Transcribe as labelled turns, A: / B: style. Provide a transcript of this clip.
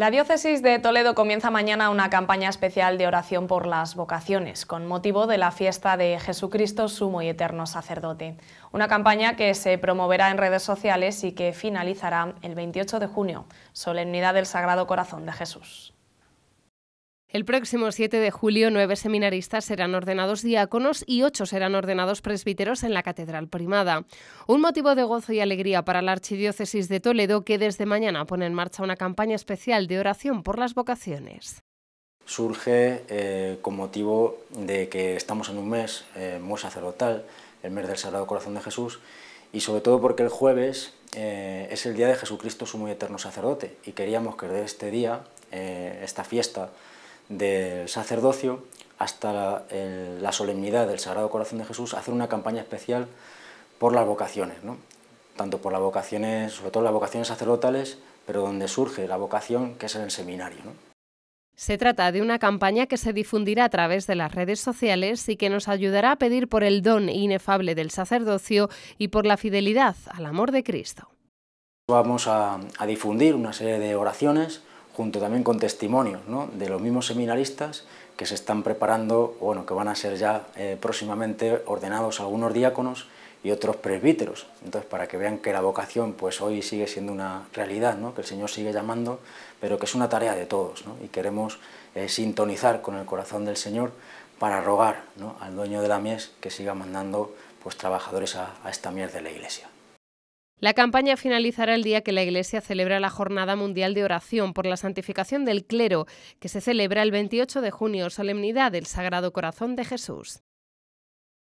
A: La diócesis de Toledo comienza mañana una campaña especial de oración por las vocaciones, con motivo de la fiesta de Jesucristo Sumo y Eterno Sacerdote. Una campaña que se promoverá en redes sociales y que finalizará el 28 de junio, Solemnidad del Sagrado Corazón de Jesús.
B: El próximo 7 de julio, nueve seminaristas serán ordenados diáconos y ocho serán ordenados presbíteros en la Catedral Primada. Un motivo de gozo y alegría para la Archidiócesis de Toledo, que desde mañana pone en marcha una campaña especial de oración por las vocaciones.
C: Surge eh, con motivo de que estamos en un mes eh, muy sacerdotal, el mes del Sagrado Corazón de Jesús, y sobre todo porque el jueves eh, es el día de Jesucristo, su muy eterno sacerdote, y queríamos que desde este día, esta fiesta, del sacerdocio hasta la, solemnidad del Sagrado Corazón de Jesús, hacer una campaña especial por las vocaciones, tanto por las vocaciones, sobre todo las vocaciones sacerdotales, pero donde surge la vocación, que es en el seminario.
B: Se trata de una campaña que se difundirá a través de las redes sociales y que nos ayudará a pedir por el don inefable del sacerdocio y por la fidelidad al amor de Cristo.
C: Vamos a difundir una serie de oraciones junto también con testimonios de los mismos seminaristas que se están preparando, bueno, que van a ser ya eh, próximamente ordenados algunos diáconos y otros presbíteros. Entonces, para que vean que la vocación pues hoy sigue siendo una realidad, que el Señor sigue llamando, pero que es una tarea de todos. Y queremos eh, sintonizar con el corazón del Señor para rogar al dueño de la mies que siga mandando pues, trabajadores a, a esta mies de la Iglesia.
B: La campaña finalizará el día que la Iglesia celebra la Jornada Mundial de Oración por la Santificación del Clero, que se celebra el 28 de junio, solemnidad del Sagrado Corazón de Jesús.